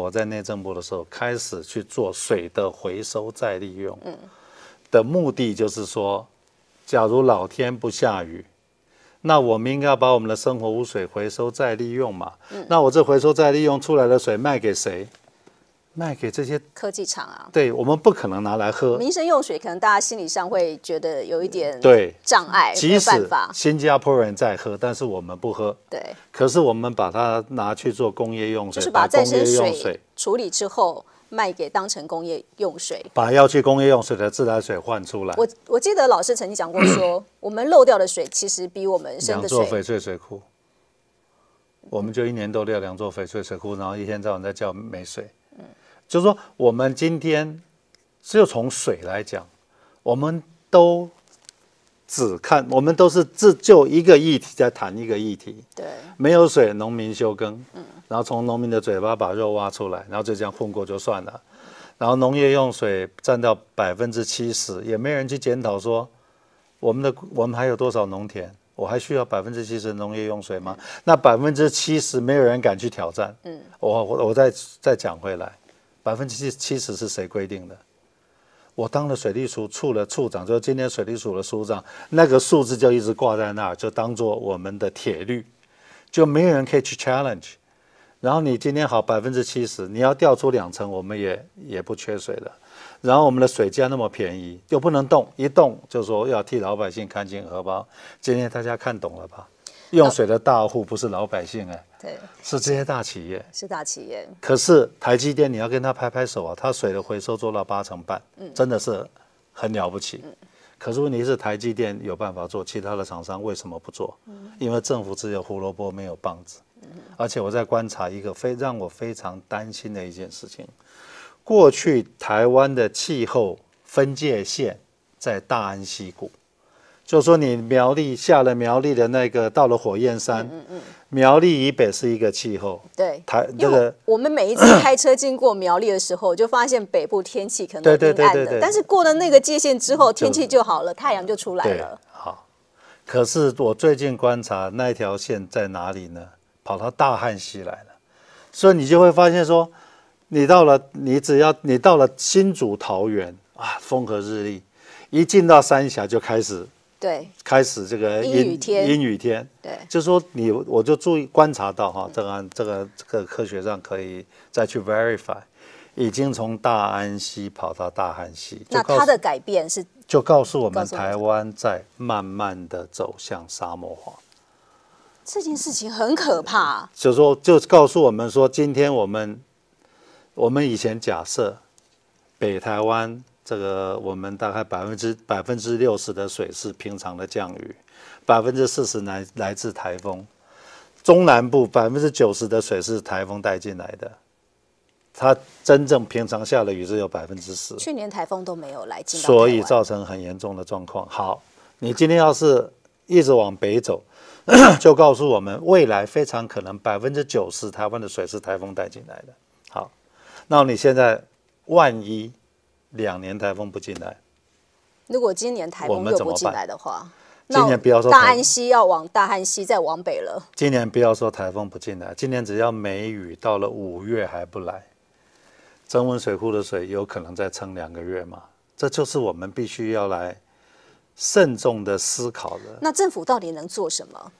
我在内政部的时候，开始去做水的回收再利用，的目的就是说，假如老天不下雨，那我们应该要把我们的生活污水回收再利用嘛。那我这回收再利用出来的水卖给谁？卖给这些科技厂啊！对我们不可能拿来喝。民生用水可能大家心理上会觉得有一点对障碍，没办法。新加坡人在喝，但是我们不喝。对。可是我们把它拿去做工业用水，就是把再生水处理之后卖给当成工业用水。把要去工业用水的自来水换出来。我我记得老师曾经讲过，说 我们漏掉的水其实比我们生的水。两翡翠水库，我们就一年都掉两座翡翠水库，然后一天到晚在叫没水。嗯。就是说，我们今天就从水来讲，我们都只看，我们都是自就一个议题在谈一个议题。对。没有水，农民休耕。嗯。然后从农民的嘴巴把肉挖出来，然后就这样混过就算了。然后农业用水占掉百分之七十，也没人去检讨说，我们的我们还有多少农田？我还需要百分之七十农业用水吗？那百分之七十没有人敢去挑战。嗯。我我我再再讲回来。百分之七七十是谁规定的？我当了水利署处的处长，就今天水利署的署长，那个数字就一直挂在那儿，就当做我们的铁律，就没有人可以去 challenge。然后你今天好百分之七十，你要调出两成，我们也也不缺水了。然后我们的水价那么便宜，又不能动，一动就说要替老百姓看清荷包。今天大家看懂了吧？用水的大户不是老百姓哎，对，是这些大企业，是大企业。可是台积电，你要跟他拍拍手啊，他水的回收做到八成半，真的是很了不起。可是问题是，台积电有办法做，其他的厂商为什么不做？因为政府只有胡萝卜没有棒子。而且我在观察一个非让我非常担心的一件事情，过去台湾的气候分界线在大安溪谷。就说你苗栗下了苗栗的那个到了火焰山，苗栗以北是一个气候。对，台这个我们每一次开车经过苗栗的时候，就发现北部天气可能阴暗的，但是过了那个界限之后，天气就好了，太阳就出来了。好，可是我最近观察那条线在哪里呢？跑到大汉溪来了，所以你就会发现说，你到了，你只要你到了新竹桃园啊，风和日丽，一进到三峡就开始。对，开始这个阴雨天，阴雨天，对，就说你，我就注意观察到哈，这个这个这个科学上可以再去 verify，已经从大安溪跑到大汉溪，那它的改变是，就告诉我们台湾在慢慢的走向沙漠化，这件事情很可怕，就说就告诉我们说，今天我们，我们以前假设北台湾。这个我们大概百分之百分之六十的水是平常的降雨，百分之四十来来自台风。中南部百分之九十的水是台风带进来的，它真正平常下的雨是有百分之十。去年台风都没有来，所以造成很严重的状况。好，你今天要是一直往北走，就告诉我们未来非常可能百分之九十台湾的水是台风带进来的。好，那你现在万一。两年台风不进来，如果今年台风又不进来的话，今年不要说大安溪要往大汉溪再往北了。今年不要说台风不进来，今年只要梅雨到了五月还不来，增温水库的水有可能再撑两个月吗？这就是我们必须要来慎重的思考的。那政府到底能做什么？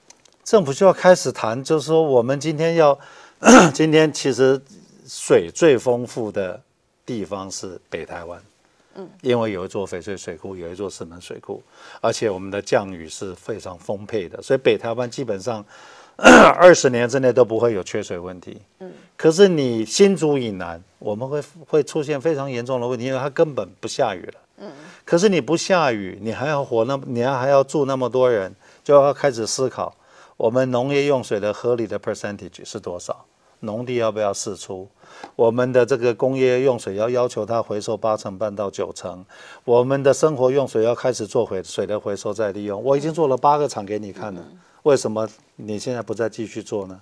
政府就要开始谈，就是说我们今天要，今天其实水最丰富的。地方是北台湾，嗯，因为有一座翡翠水库，有一座石门水库，而且我们的降雨是非常丰沛的，所以北台湾基本上 二十年之内都不会有缺水问题，嗯。可是你新竹以南，我们会会出现非常严重的问题，因为它根本不下雨了，嗯可是你不下雨，你还要活那么，你要还要住那么多人，就要开始思考我们农业用水的合理的 percentage 是多少。农地要不要释出？我们的这个工业用水要要求它回收八成半到九成，我们的生活用水要开始做回水的回收再利用。我已经做了八个厂给你看了，为什么你现在不再继续做呢？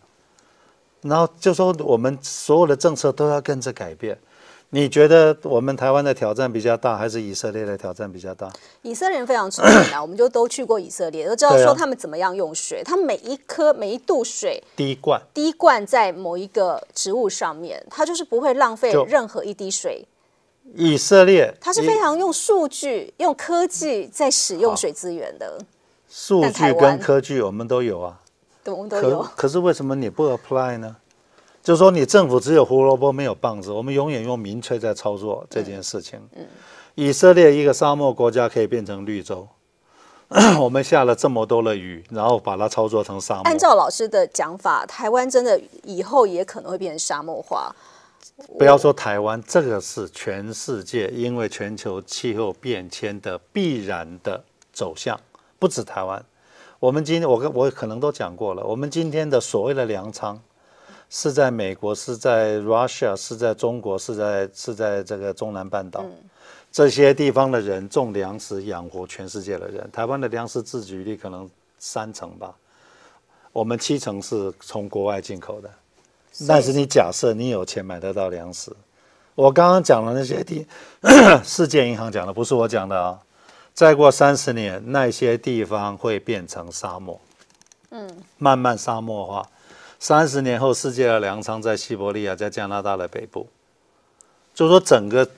然后就说我们所有的政策都要跟着改变。你觉得我们台湾的挑战比较大，还是以色列的挑战比较大？以色列人非常聪明啊，我们就都去过以色列，都知道说他们怎么样用水。他每一颗每一度水滴灌，滴灌在某一个植物上面，它就是不会浪费任何一滴水。以色列，他是非常用数据、用科技在使用水资源的。数据跟科技我们都有啊，我们都有。可是为什么你不 apply 呢？就是说，你政府只有胡萝卜没有棒子，我们永远用民粹在操作这件事情。嗯，以色列一个沙漠国家可以变成绿洲，我们下了这么多的雨，然后把它操作成沙漠。按照老师的讲法，台湾真的以后也可能会变成沙漠化。不要说台湾，这个是全世界因为全球气候变迁的必然的走向，不止台湾。我们今天我跟我可能都讲过了，我们今天的所谓的粮仓。是在美国，是在 Russia，是在中国，是在是在这个中南半岛这些地方的人种粮食养活全世界的人。台湾的粮食自给率可能三成吧，我们七成是从国外进口的。但是你假设你有钱买得到粮食，我刚刚讲的那些地，世界银行讲的不是我讲的啊。再过三十年，那些地方会变成沙漠，嗯，慢慢沙漠化。三十年后，世界的粮仓在西伯利亚，在加拿大的北部。就说整个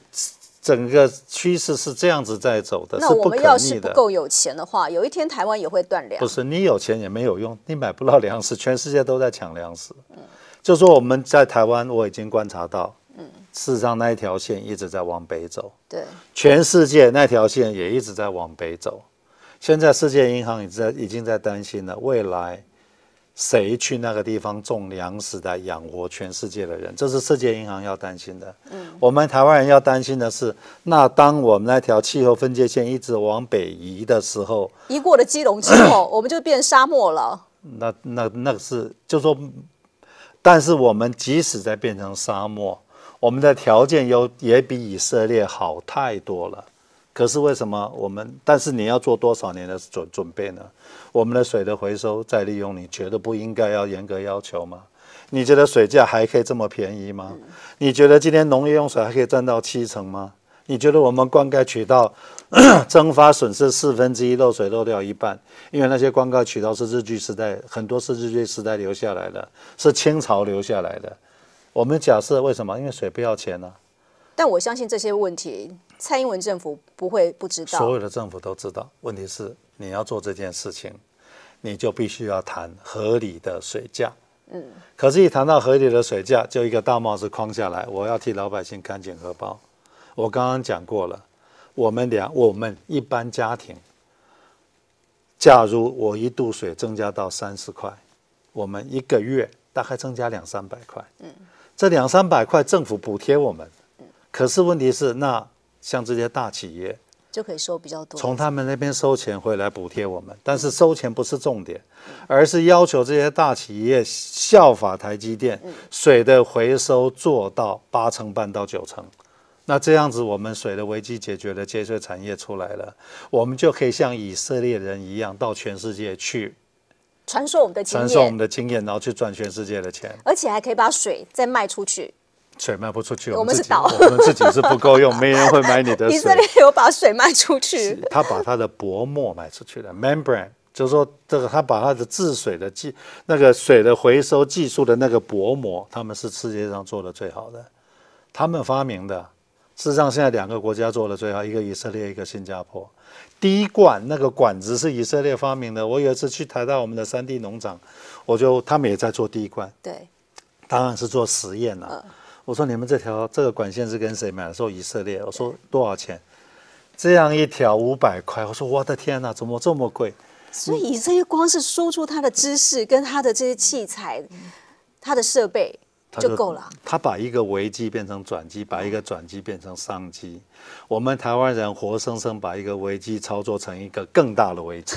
整个趋势是这样子在走的，是不可逆的。那我们要是不够有钱的话，有一天台湾也会断粮。不是你有钱也没有用，你买不到粮食，全世界都在抢粮食。就说我们在台湾，我已经观察到，嗯，事实上那条线一直在往北走。对，全世界那条线也一直在往北走。现在世界银行经在已经在担心了，未来。谁去那个地方种粮食来养活全世界的人，这是世界银行要担心的。嗯，我们台湾人要担心的是，那当我们那条气候分界线一直往北移的时候，一过了基隆之后，我们就变沙漠了。那那那个是就说，但是我们即使在变成沙漠，我们的条件又也比以色列好太多了。可是为什么我们？但是你要做多少年的准准备呢？我们的水的回收再利用，你觉得不应该要严格要求吗？你觉得水价还可以这么便宜吗？你觉得今天农业用水还可以占到七成吗？你觉得我们灌溉渠道 蒸发损失四分之一，漏水漏掉一半，因为那些灌溉渠道是日据时代，很多是日据时代留下来的，是清朝留下来的。我们假设为什么？因为水不要钱呢。但我相信这些问题，蔡英文政府不会不知道。所有的政府都知道，问题是你要做这件事情，你就必须要谈合理的水价。嗯。可是，一谈到合理的水价，就一个大帽子框下来，我要替老百姓赶紧荷包。我刚刚讲过了，我们两，我们一般家庭，假如我一度水增加到三十块，我们一个月大概增加两三百块。嗯。这两三百块，政府补贴我们。可是问题是，那像这些大企业就可以收比较多，从他们那边收钱回来补贴我们。但是收钱不是重点，而是要求这些大企业效法台积电，水的回收做到八成半到九成。那这样子，我们水的危机解决了，节水产业出来了，我们就可以像以色列人一样到全世界去传授我们的经验，传授我们的经验，然后去赚全世界的钱，而且还可以把水再卖出去。水卖不出去，我们自己我们自己是不够用，没人会买你的水。以色列有把水卖出去，他把他的薄膜卖出去了。Membrane 就是说，这个他把他的治水的技，那个水的回收技术的那个薄膜，他们是世界上做的最好的。他们发明的，事实上现在两个国家做的最好，一个以色列，一个新加坡。滴罐那个管子是以色列发明的。我有一次去台大我们的三地农场，我就他们也在做滴罐，对，当然是做实验了。我说你们这条这个管线是跟谁买的说以色列。我说多少钱？这样一条五百块。我说我的天哪，怎么这么贵？所以以色列光是输出他的知识跟他的这些器材、他的设备就够了。他把一个危机变成转机，把一个转机变成商机。我们台湾人活生生把一个危机操作成一个更大的危机，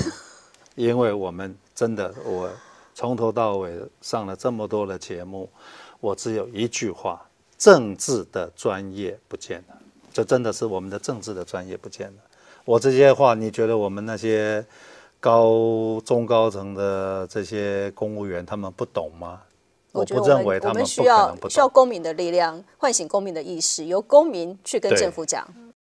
因为我们真的，我从头到尾上了这么多的节目，我只有一句话。政治的专业不见了，这真的是我们的政治的专业不见了。我这些话，你觉得我们那些高中高层的这些公务员他们不懂吗？我不认为他们不要需要公民的力量，唤醒公民的意识，由公民去跟政府讲。